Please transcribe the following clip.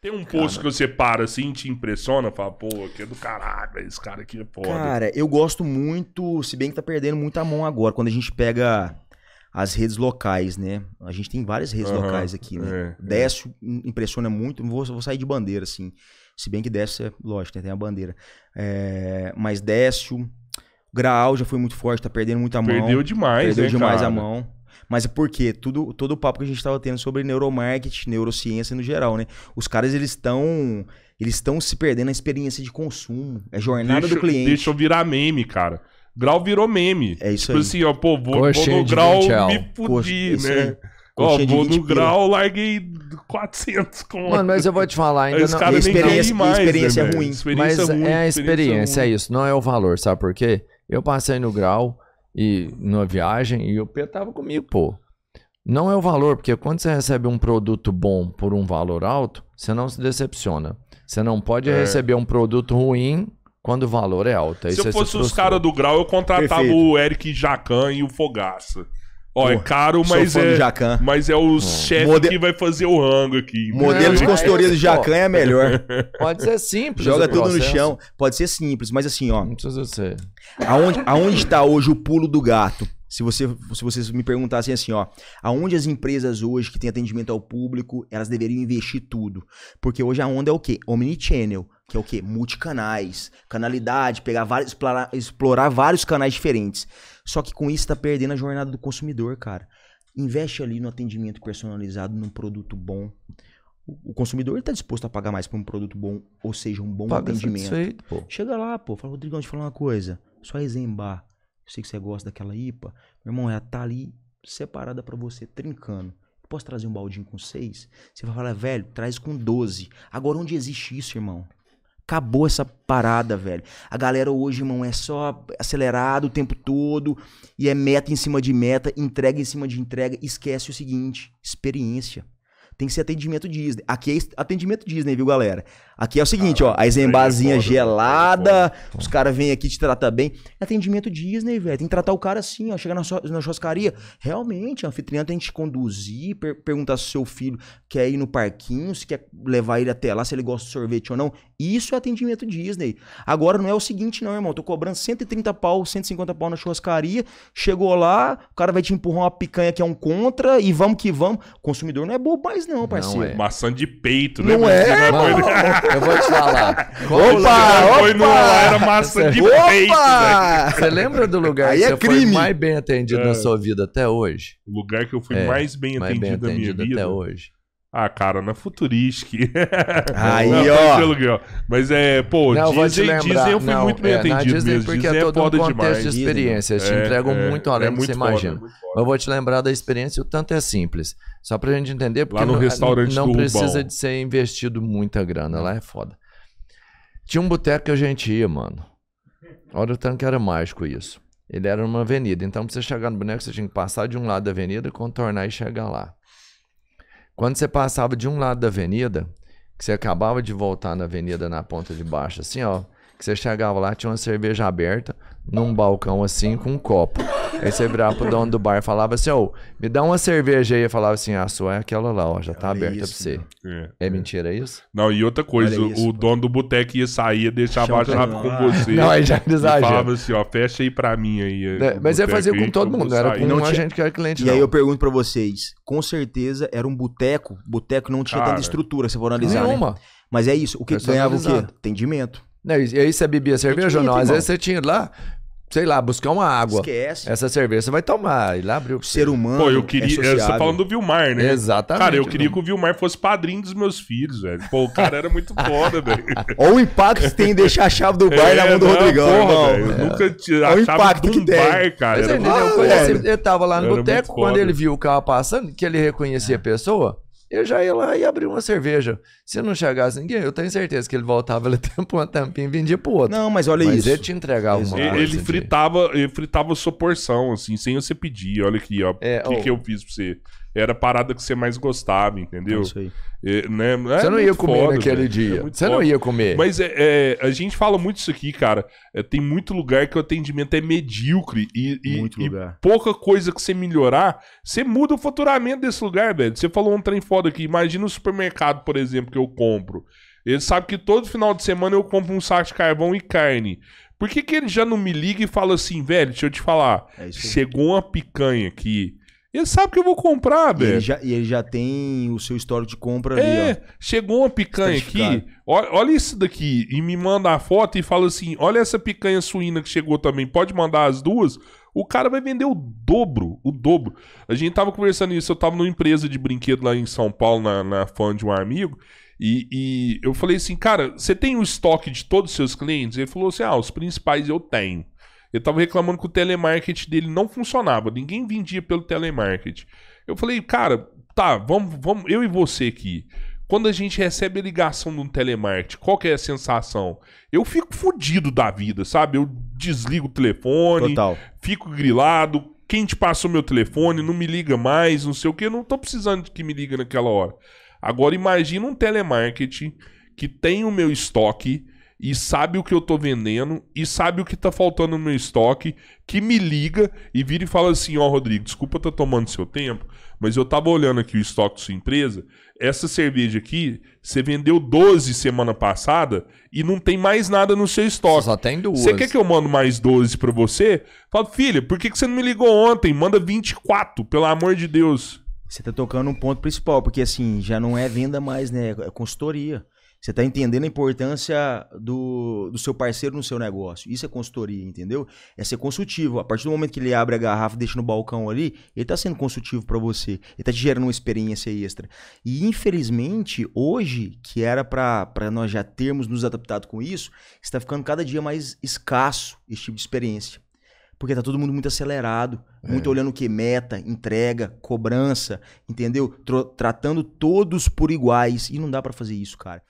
Tem um cara, que você para assim, te impressiona, fala, pô, que é do caralho, esse cara aqui é foda. Cara, eu gosto muito, se bem que tá perdendo muita mão agora, quando a gente pega as redes locais, né? A gente tem várias redes locais aqui, né? É, é. Décio é. impressiona muito, vou, vou sair de bandeira, assim. Se bem que Décio, é, lógico, né, tem a bandeira. É, mas Décio, Graal já foi muito forte, tá perdendo muita mão. Perdeu demais, Perdeu demais cara? a mão. Mas por quê? Tudo, todo o papo que a gente estava tendo sobre neuromarketing, neurociência no geral, né? Os caras, eles estão eles estão se perdendo na experiência de consumo. É jornada deixa, do cliente. Deixa eu virar meme, cara. Grau virou meme. É isso tipo aí. assim, ó, pô, vou, vou no grau, me fudi, né? Ó, vou no grau, larguei 400 conto. Mano, mas eu vou te falar ainda. não... cara experiência, mais, né, experiência né, ruim. Experiência mas ruim, é a experiência, experiência é isso. Não é o valor, sabe por quê? Eu passei no grau, e numa viagem e o P tava comigo, pô. Não é o valor, porque quando você recebe um produto bom por um valor alto, você não se decepciona. Você não pode é. receber um produto ruim quando o valor é alto. Aí se eu fosse se os caras do grau, eu contratava Perfeito. o Eric Jacan e o Fogaça. Ó, é caro, mas é, Jacan. mas é o hum. chefe Mode... que vai fazer o rango aqui. Modelo de consultoria é do assim, Jacan é melhor. Pode ser simples. Joga tudo processo. no chão. Pode ser simples, mas assim, ó. Não precisa ser. Aonde, aonde está hoje o pulo do gato? Se, você, se vocês me perguntassem assim, ó, aonde as empresas hoje que têm atendimento ao público, elas deveriam investir tudo? Porque hoje a onda é o quê? Omnichannel que é o quê? Multicanais, canalidade, pegar vários, explorar, explorar vários canais diferentes. Só que com isso tá perdendo a jornada do consumidor, cara. Investe ali no atendimento personalizado, num produto bom. O, consumidor está disposto a pagar mais por um produto bom, ou seja, um bom Paga atendimento. Pô. Chega lá, pô, fala, Rodrigão, te falar uma coisa. Só exembar. Eu sei que você gosta daquela IPA. Meu irmão, ela tá ali separada para você, trincando posso trazer um baldinho com seis? Você vai falar, velho, traz com 12. Agora, onde existe isso, irmão? Acabou essa parada, velho. A galera hoje, irmão, é só acelerado o tempo todo e é meta em cima de meta, entrega em cima de entrega. Esquece o seguinte: experiência. Tem que ser atendimento Disney. Aqui é atendimento Disney, viu, galera? Aqui é o seguinte, ó. a embazinhas né? gelada, foda. os caras vêm aqui te tratar bem. É atendimento Disney, velho. Tem que tratar o cara assim, ó. Chegar na, na churrascaria. Realmente, anfitrião anfitriã tem que te conduzir, per perguntar se o seu filho quer ir no parquinho, se quer levar ele até lá, se ele gosta de sorvete ou não. Isso é atendimento Disney. Agora não é o seguinte, não, irmão. Tô cobrando 130 pau, 150 pau na churrascaria. Chegou lá, o cara vai te empurrar uma picanha que é um contra e vamos que vamos. O consumidor não é bobo mais, não, parceiro. Não é. Maçã de peito, né? Não é, Eu vou te falar. opa, foi opa! no era maçã de opa! peito. Né? Você lembra do lugar Aí que é você crime. foi mais bem atendido é. na sua vida até hoje? O lugar que eu fui é, mais bem mais atendido bem atendido na minha vida. até hoje. Ah, cara, na é futurisque. Aí, não, é ó. Mas é, pô, não, Disney, Disney eu fui não, muito bem é, atendido Disney mesmo. Porque Disney é, é todo é foda um demais. de experiência. Eles te é, entregam é, muito além é do que você foda, imagina. eu vou te lembrar da experiência, o tanto é simples. Só pra gente entender, porque não, não precisa de ser investido muita grana. Lá é foda. Tinha um boteco que a gente ia, mano. Olha o tanto que era mágico isso. Ele era numa avenida. Então, pra você chegar no boneco, você tinha que passar de um lado da avenida, contornar e chegar lá. Quando você passava de um lado da avenida, que você acabava de voltar na avenida na ponta de baixo, assim, ó, que você chegava lá, tinha uma cerveja aberta, num balcão assim, com um copo. Aí você virava pro dono do bar e falava assim, ô, oh, me dá uma cerveja aí. Eu falava assim, ah, sua é aquela lá, ó, já tá aberta isso, pra você. Né? É, é. é, mentira isso? Não, e outra coisa, isso, o pô. dono do boteco ia sair, deixava a chave com você. Não, aí já exagera. falava assim, ó, fecha aí pra mim aí. Né, mas eu fazia com todo mundo, não era com não tinha... a gente que era cliente, E não. aí eu pergunto pra vocês, com certeza era um boteco, boteco não tinha Cara, tanta estrutura, você for analisar, né? Nenhuma. Né? Mas é isso, o que ganhava o quê? Atendimento. Né? E aí você bebia cerveja ou não? Às vezes você tinha lá, sei lá, buscar uma água. Esquece. Essa cerveja você vai tomar. E lá abriu. ser humano. Pô, eu queria. É, é você tá falando do Vilmar, né? Exatamente. Cara, eu queria não. Né? que o Vilmar fosse padrinho dos meus filhos, velho. Pô, o cara era muito foda, velho. Olha o impacto que tem em deixar a chave do bar é, na mão do não, Rodrigão, porra, irmão. eu é. Nunca tira a chave do bar, cara. Mas, era, ah, ele, ele tava lá no boteco, quando ele viu o carro passando, que ele reconhecia a pessoa eu já ia lá e abri uma cerveja. Se não chegasse ninguém, eu tenho certeza que ele voltava, ele tempo uma tampinha e vendia pro outro. Não, mas olha mas isso. ele te entregava uma ele, ele fritava, ele fritava a sua porção, assim, sem você pedir. Olha aqui, ó. É, o que, oh, que eu fiz pra você? era a parada que você mais gostava, entendeu? isso aí. né? é você não ia comer foda, naquele né? dia. você foda. não ia comer. Mas é, é, a gente fala muito isso aqui, cara. É, tem muito lugar que o atendimento é medíocre e, e, e pouca coisa que você melhorar, você muda o faturamento desse lugar, velho. Você falou um trem foda aqui. Imagina o supermercado, por exemplo, que eu compro. Ele sabe que todo final de semana eu compro um saco de carvão e carne. Por que, que ele já não me liga e fala assim, velho, deixa eu te falar, é chegou uma picanha aqui, ele sabe que eu vou comprar, velho. E ele, já, e ele já tem o seu histórico de compra é, ali, ó. Chegou uma picanha aqui, olha, olha, isso daqui, e me manda a foto e fala assim: olha essa picanha suína que chegou também, pode mandar as duas. O cara vai vender o dobro, o dobro. A gente tava conversando isso, eu tava numa empresa de brinquedo lá em São Paulo, na, na fã de um amigo, e, e eu falei assim, cara, você tem o estoque de todos os seus clientes? Ele falou assim: ah, os principais eu tenho. Ele tava reclamando que o telemarketing dele não funcionava. Ninguém vendia pelo telemarketing. Eu falei, cara, tá, vamos, vamos, eu e você aqui. Quando a gente recebe a ligação de um telemarketing, qual que é a sensação? Eu fico fodido da vida, sabe? Eu desligo o telefone, Total. fico grilado. Quem te passou meu telefone, não me liga mais, não sei o que, eu não tô precisando de que me liga naquela hora. Agora imagina um telemarketing que tem o meu estoque, e sabe o que eu tô vendendo e sabe o que tá faltando no meu estoque, que me liga e vira e fala assim: Ó, oh, Rodrigo, desculpa tá tomando seu tempo, mas eu tava olhando aqui o estoque da sua empresa. Essa cerveja aqui, você vendeu 12 semana passada e não tem mais nada no seu estoque. Só tem duas. Você quer que eu mando mais 12 para você? Fala, filha, por que, que você não me ligou ontem? Manda 24, pelo amor de Deus. Você tá tocando um ponto principal, porque assim, já não é venda mais, né? É consultoria. Você está entendendo a importância do, do seu parceiro no seu negócio. Isso é consultoria, entendeu? É ser consultivo. A partir do momento que ele abre a garrafa e deixa no balcão ali, ele está sendo consultivo para você. Ele está te gerando uma experiência extra. E infelizmente, hoje, que era para nós já termos nos adaptado com isso, está ficando cada dia mais escasso esse tipo de experiência. Porque tá todo mundo muito acelerado, é. muito olhando o que? Meta, entrega, cobrança, entendeu? Tr tratando todos por iguais. E não dá para fazer isso, cara.